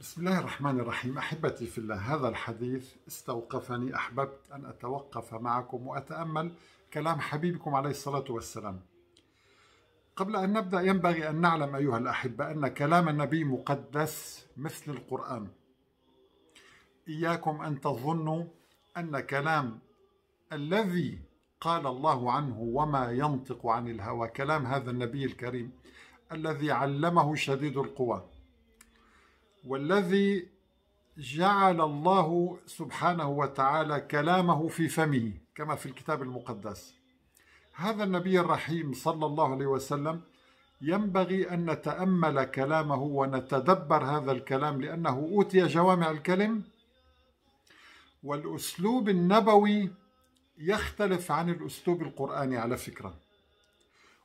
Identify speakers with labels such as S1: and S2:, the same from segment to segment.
S1: بسم الله الرحمن الرحيم احبتي في الله هذا الحديث استوقفني احببت ان اتوقف معكم واتامل كلام حبيبكم عليه الصلاه والسلام قبل ان نبدا ينبغي ان نعلم ايها الاحبه ان كلام النبي مقدس مثل القران اياكم ان تظنوا ان كلام الذي قال الله عنه وما ينطق عن الهوى كلام هذا النبي الكريم الذي علمه شديد القوى والذي جعل الله سبحانه وتعالى كلامه في فمه كما في الكتاب المقدس هذا النبي الرحيم صلى الله عليه وسلم ينبغي أن نتأمل كلامه ونتدبر هذا الكلام لأنه أوتي جوامع الكلم والأسلوب النبوي يختلف عن الأسلوب القرآني على فكرة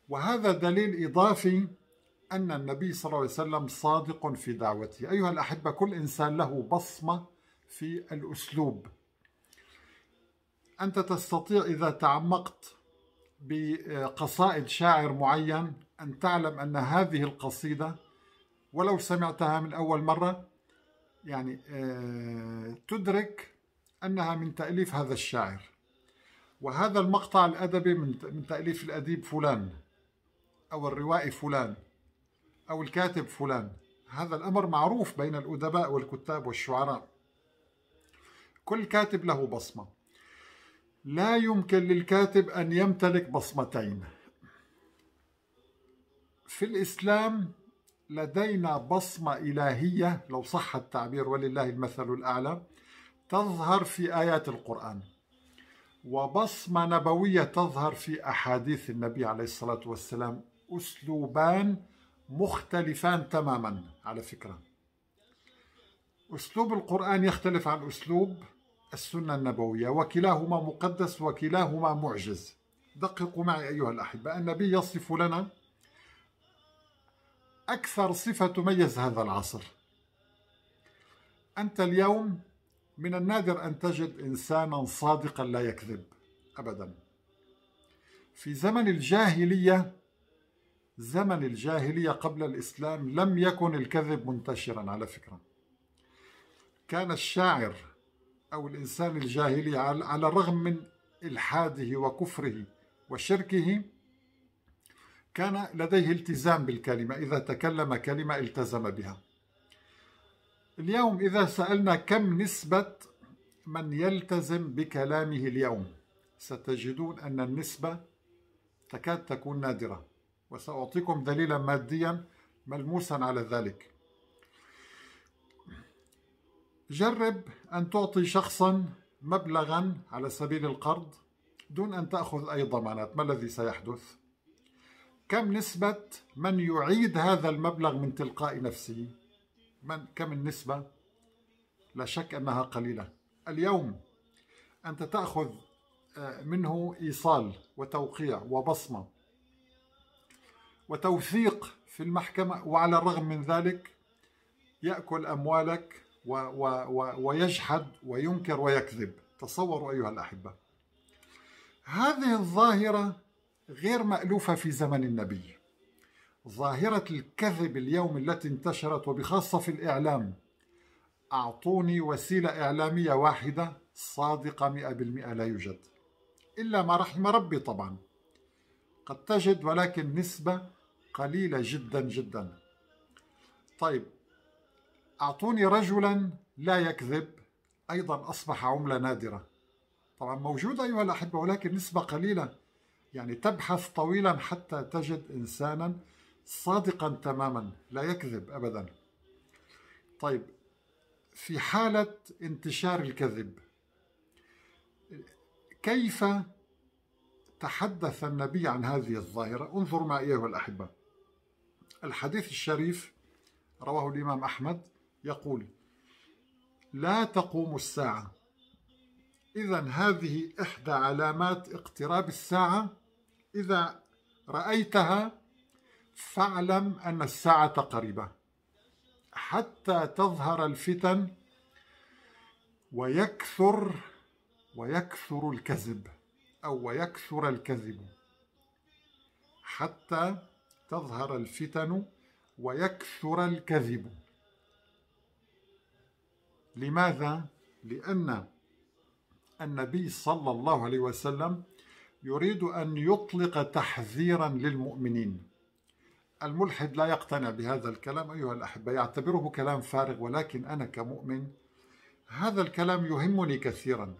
S1: وهذا دليل إضافي أن النبي صلى الله عليه وسلم صادق في دعوته أيها الأحبة كل إنسان له بصمة في الأسلوب أنت تستطيع إذا تعمقت بقصائد شاعر معين أن تعلم أن هذه القصيدة ولو سمعتها من أول مرة يعني آه، تدرك أنها من تأليف هذا الشاعر وهذا المقطع الأدبي من تأليف الأديب فلان أو الروائي فلان أو الكاتب فلان هذا الأمر معروف بين الأدباء والكتاب والشعراء كل كاتب له بصمة لا يمكن للكاتب أن يمتلك بصمتين في الإسلام لدينا بصمة إلهية لو صح التعبير ولله المثل الأعلى تظهر في آيات القرآن وبصمة نبوية تظهر في أحاديث النبي عليه الصلاة والسلام أسلوبان مختلفان تماما على فكرة أسلوب القرآن يختلف عن أسلوب السنة النبوية وكلاهما مقدس وكلاهما معجز دققوا معي أيها الأحبة النبي يصف لنا أكثر صفة تميز هذا العصر أنت اليوم من النادر أن تجد إنسانا صادقا لا يكذب أبدا في زمن الجاهلية زمن الجاهلية قبل الإسلام لم يكن الكذب منتشرا على فكرة كان الشاعر أو الإنسان الجاهلي على الرغم من إلحاده وكفره وشركه كان لديه التزام بالكلمة إذا تكلم كلمة التزم بها اليوم إذا سألنا كم نسبة من يلتزم بكلامه اليوم ستجدون أن النسبة تكاد تكون نادرة وسأعطيكم دليلا ماديا ملموسا على ذلك جرب أن تعطي شخصا مبلغا على سبيل القرض دون أن تأخذ أي ضمانات ما الذي سيحدث؟ كم نسبة من يعيد هذا المبلغ من تلقاء نفسه؟ من كم النسبة؟ لا شك أنها قليلة اليوم أنت تأخذ آه، منه إيصال وتوقيع وبصمة وتوثيق في المحكمة وعلى الرغم من ذلك يأكل أموالك و و و ويجحد وينكر ويكذب تصوروا أيها الأحبة هذه الظاهرة غير مألوفة في زمن النبي ظاهرة الكذب اليوم التي انتشرت وبخاصة في الإعلام أعطوني وسيلة إعلامية واحدة صادقة مئة بالمئة لا يوجد إلا ما رحم ربي طبعاً قد تجد ولكن نسبة قليلة جدا جدا طيب أعطوني رجلا لا يكذب أيضا أصبح عملة نادرة طبعا موجودة أيها الأحبة ولكن نسبة قليلة يعني تبحث طويلا حتى تجد إنسانا صادقا تماما لا يكذب أبدا طيب في حالة انتشار الكذب كيف تحدث النبي عن هذه الظاهرة انظروا معي أيها الأحبة الحديث الشريف رواه الإمام أحمد يقول لا تقوم الساعة إذا هذه إحدى علامات اقتراب الساعة إذا رأيتها فاعلم أن الساعة قريبة حتى تظهر الفتن ويكثر ويكثر الكذب أو ويكثر الكذب حتى تظهر الفتن ويكثر الكذب لماذا؟ لأن النبي صلى الله عليه وسلم يريد أن يطلق تحذيرا للمؤمنين الملحد لا يقتنع بهذا الكلام أيها الأحبة يعتبره كلام فارغ ولكن أنا كمؤمن هذا الكلام يهمني كثيرا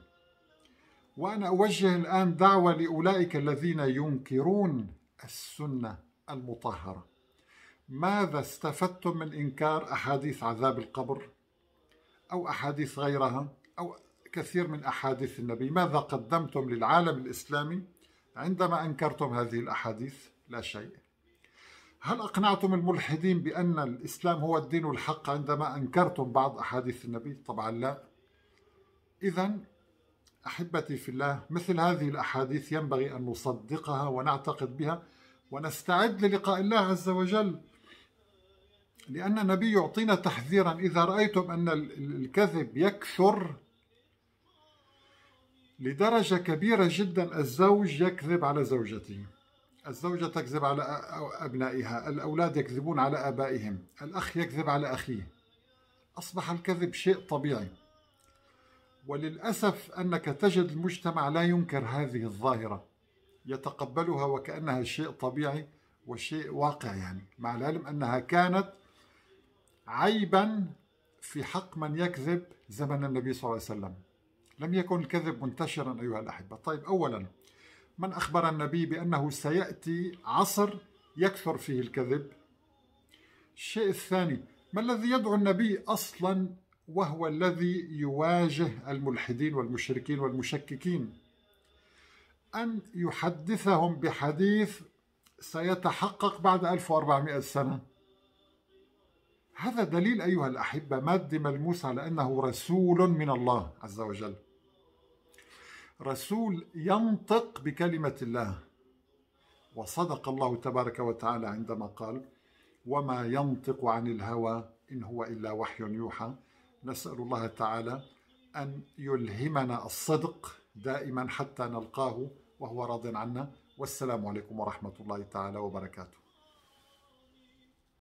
S1: وأنا أوجه الآن دعوة لأولئك الذين ينكرون السنة المطهرة ماذا استفدتم من إنكار أحاديث عذاب القبر أو أحاديث غيرها أو كثير من أحاديث النبي ماذا قدمتم للعالم الإسلامي عندما أنكرتم هذه الأحاديث لا شيء هل أقنعتم الملحدين بأن الإسلام هو الدين الحق عندما أنكرتم بعض أحاديث النبي؟ طبعا لا إذا احبتي في الله مثل هذه الاحاديث ينبغي ان نصدقها ونعتقد بها ونستعد للقاء الله عز وجل لان النبي يعطينا تحذيرا اذا رايتم ان الكذب يكثر لدرجه كبيره جدا الزوج يكذب على زوجته الزوجة تكذب على أبنائها الأولاد يكذبون على آبائهم الأخ يكذب على أخيه أصبح الكذب شيء طبيعي وللأسف أنك تجد المجتمع لا ينكر هذه الظاهرة يتقبلها وكأنها شيء طبيعي وشيء واقع يعني مع العلم أنها كانت عيبا في حق من يكذب زمن النبي صلى الله عليه وسلم لم يكن الكذب منتشرا أيها الأحبة طيب أولا من أخبر النبي بأنه سيأتي عصر يكثر فيه الكذب الشيء الثاني ما الذي يدعو النبي أصلا وهو الذي يواجه الملحدين والمشركين والمشككين أن يحدثهم بحديث سيتحقق بعد 1400 سنة هذا دليل أيها الأحبة مادة ملموسة على أنه رسول من الله عز وجل رسول ينطق بكلمة الله وصدق الله تبارك وتعالى عندما قال وما ينطق عن الهوى إن هو إلا وحي يوحى نسأل الله تعالى أن يلهمنا الصدق دائما حتى نلقاه وهو راض عنا والسلام عليكم ورحمة الله تعالى وبركاته